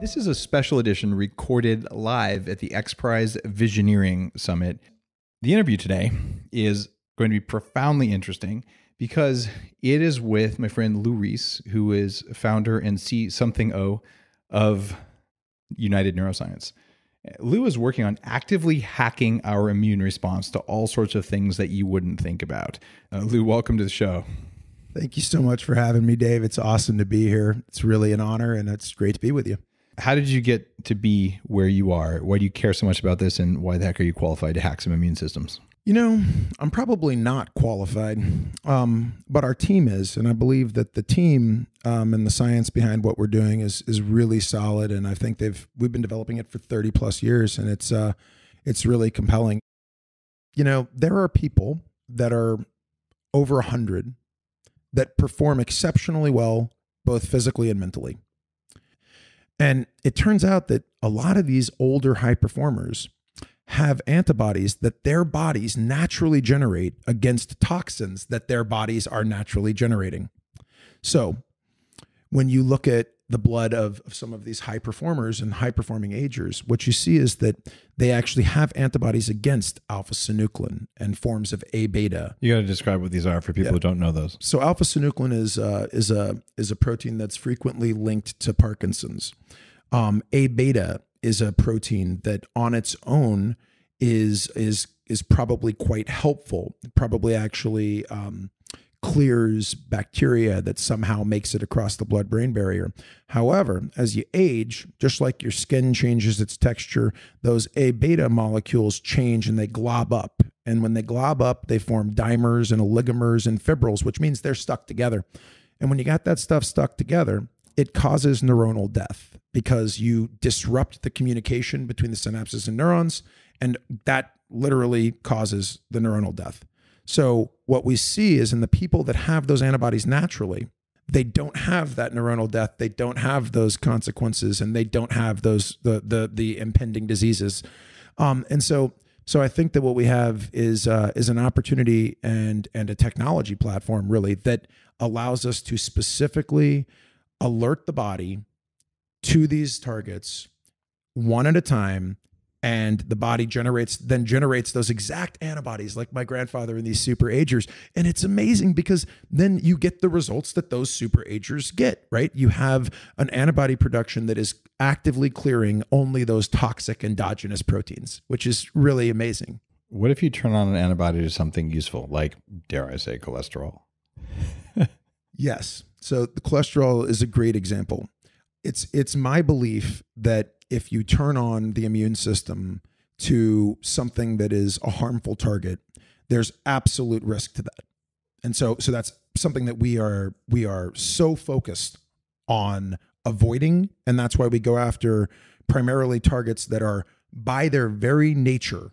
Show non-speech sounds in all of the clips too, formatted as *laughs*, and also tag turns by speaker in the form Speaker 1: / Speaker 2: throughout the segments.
Speaker 1: This is a special edition recorded live at the X Prize Visioneering Summit. The interview today is going to be profoundly interesting because it is with my friend Lou Reese, who is founder and C something O of United Neuroscience. Lou is working on actively hacking our immune response to all sorts of things that you wouldn't think about. Uh, Lou, welcome to the show. Thank you so much for having me, Dave. It's awesome to be here. It's really an honor, and it's great to be with you. How did you get to be where you are? Why do you care so much about this? And why the heck are you qualified to hack some immune systems?
Speaker 2: You know, I'm probably not qualified, um, but our team is, and I believe that the team um, and the science behind what we're doing is is really solid. And I think they've we've been developing it for 30 plus years, and it's uh, it's really compelling. You know, there are people that are over 100 that perform exceptionally well, both physically and mentally. And it turns out that a lot of these older high performers have antibodies that their bodies naturally generate against toxins that their bodies are naturally generating. So when you look at the blood of, of some of these high performers and high performing agers, what you see is that they actually have antibodies against alpha synuclein
Speaker 1: and forms of A beta. You got to describe what these are for people yeah. who don't know those.
Speaker 2: So alpha synuclein is uh, is a is a protein that's frequently linked to Parkinson's. Um, a beta is a protein that on its own is is is probably quite helpful. Probably actually. Um, clears bacteria that somehow makes it across the blood brain barrier. However, as you age, just like your skin changes its texture, those A beta molecules change and they glob up. And when they glob up, they form dimers and oligomers and fibrils, which means they're stuck together. And when you got that stuff stuck together, it causes neuronal death because you disrupt the communication between the synapses and neurons. And that literally causes the neuronal death. So, what we see is in the people that have those antibodies naturally, they don't have that neuronal death, they don't have those consequences, and they don't have those the the, the impending diseases. Um, and so, so I think that what we have is uh, is an opportunity and and a technology platform really that allows us to specifically alert the body to these targets one at a time and the body generates then generates those exact antibodies like my grandfather and these super agers and it's amazing because then you get the results that those super agers get right you have an antibody production that is actively clearing only those toxic endogenous proteins
Speaker 1: which is really amazing what if you turn on an antibody to something useful like dare i say cholesterol
Speaker 2: *laughs* yes so the cholesterol is a great example it's it's my belief that if you turn on the immune system to something that is a harmful target, there's absolute risk to that. And so so that's something that we are we are so focused on avoiding and that's why we go after primarily targets that are
Speaker 1: by their very nature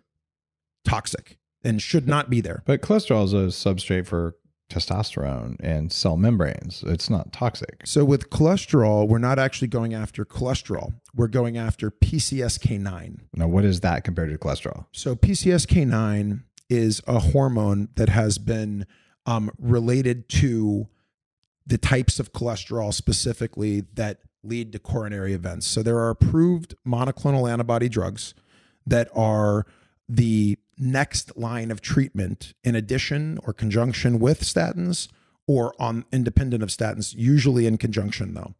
Speaker 1: toxic and should not be there. But cholesterol is a substrate for testosterone and cell membranes. It's not toxic. So
Speaker 2: with cholesterol, we're not actually going after cholesterol. We're going after PCSK9.
Speaker 1: Now, what is that compared to cholesterol?
Speaker 2: So PCSK9 is a hormone that has been um, related to the types of cholesterol specifically that lead to coronary events. So there are approved monoclonal antibody drugs that are the next line of treatment in addition or conjunction with statins or on independent of statins, usually in conjunction though.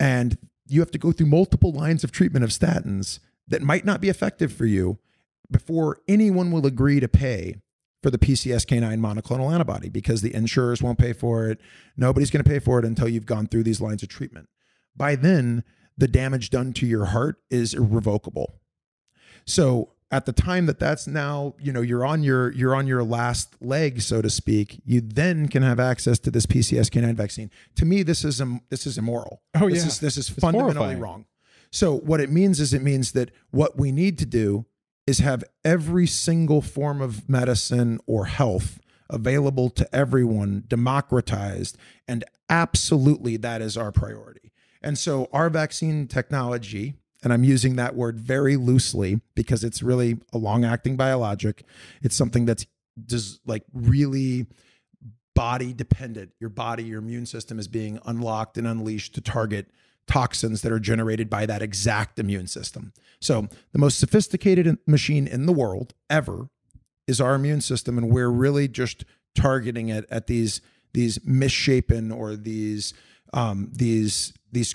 Speaker 2: And you have to go through multiple lines of treatment of statins that might not be effective for you before anyone will agree to pay for the PCSK9 monoclonal antibody because the insurers won't pay for it. Nobody's going to pay for it until you've gone through these lines of treatment. By then, the damage done to your heart is irrevocable. So at the time that that's now you know you're on your you're on your last leg so to speak you then can have access to this PCSK9 vaccine to me this is this is immoral oh this yeah. is this is it's fundamentally horrifying. wrong so what it means is it means that what we need to do is have every single form of medicine or health available to everyone democratized and absolutely that is our priority and so our vaccine technology and I'm using that word very loosely because it's really a long acting biologic. It's something that's just like really body dependent. Your body, your immune system is being unlocked and unleashed to target toxins that are generated by that exact immune system. So, the most sophisticated machine in the world ever is our immune system and we're really just targeting it at these these misshapen or these um, these these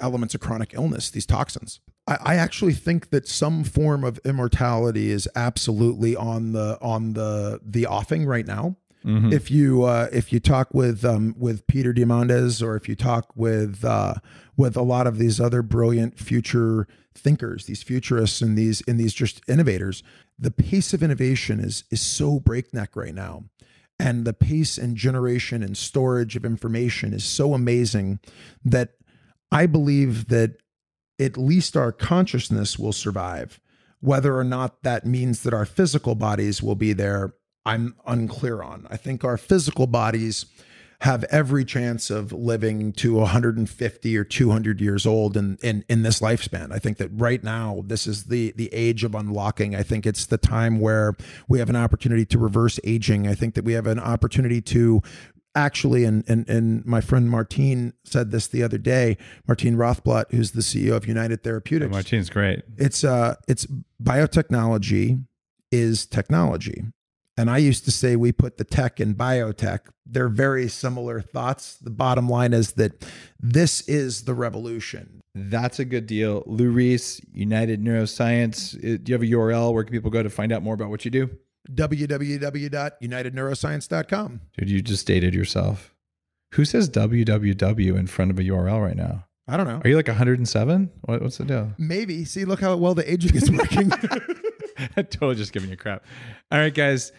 Speaker 2: elements of chronic illness, these toxins. I, I actually think that some form of immortality is absolutely on the on the the offing right now. Mm-hmm. If you uh, if you talk with um, with Peter Diamandis or if you talk with uh, with a lot of these other brilliant future thinkers, these futurists and these and these just innovators, the pace of innovation is is so breakneck right now, and the pace and generation and storage of information is so amazing that I believe that at least our consciousness will survive. Whether or not that means that our physical bodies will be there, I'm unclear on. I think our physical bodies have every chance of living to 150 or 200 years old in, in, in this lifespan. I think that right now, this is the, the age of unlocking. I think it's the time where we have an opportunity to reverse aging. I think that we have an opportunity to actually, and, and, and my friend Martine said this the other day, Martine Rothblatt, who's the CEO of United Therapeutics. Oh,
Speaker 1: Martine's great.
Speaker 2: It's, uh, it's biotechnology is technology. And I used to say we put the tech in biotech. They're very similar thoughts. The bottom line is that
Speaker 1: this is the revolution. That's a good deal. Lou Reese, United Neuroscience. Uh, do you have a URL? Where can people go to find out more about what you do?
Speaker 2: www.unitedneuroscience.com.
Speaker 1: Dude, you just dated yourself. Who says www in front of a URL right now? I don't know. Are you like 107? What, what's the deal?
Speaker 2: Maybe. See, look how well the aging is
Speaker 1: working. I *laughs* totally just giving you crap. All right, guys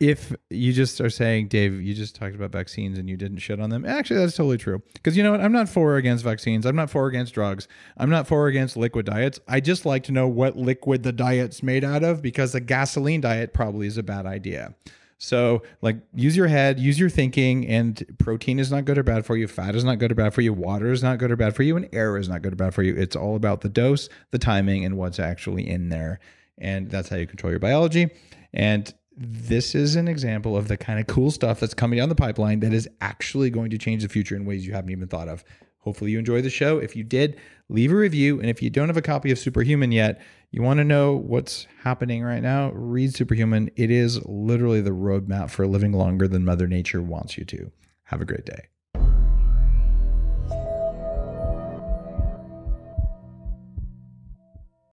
Speaker 1: if you just are saying, Dave, you just talked about vaccines and you didn't shit on them, actually, that's totally true. Because you know what? I'm not for or against vaccines. I'm not for or against drugs. I'm not for or against liquid diets. I just like to know what liquid the diet's made out of because a gasoline diet probably is a bad idea. So, like, use your head, use your thinking, and protein is not good or bad for you. Fat is not good or bad for you. Water is not good or bad for you. And air is not good or bad for you. It's all about the dose, the timing, and what's actually in there. And that's how you control your biology. And this is an example of the kind of cool stuff that's coming down the pipeline that is actually going to change the future in ways you haven't even thought of. Hopefully, you enjoy the show. If you did, leave a review. And if you don't have a copy of Superhuman yet, you want to know what's happening right now, read Superhuman. It is literally the roadmap for living longer than Mother Nature wants you to. Have a great day.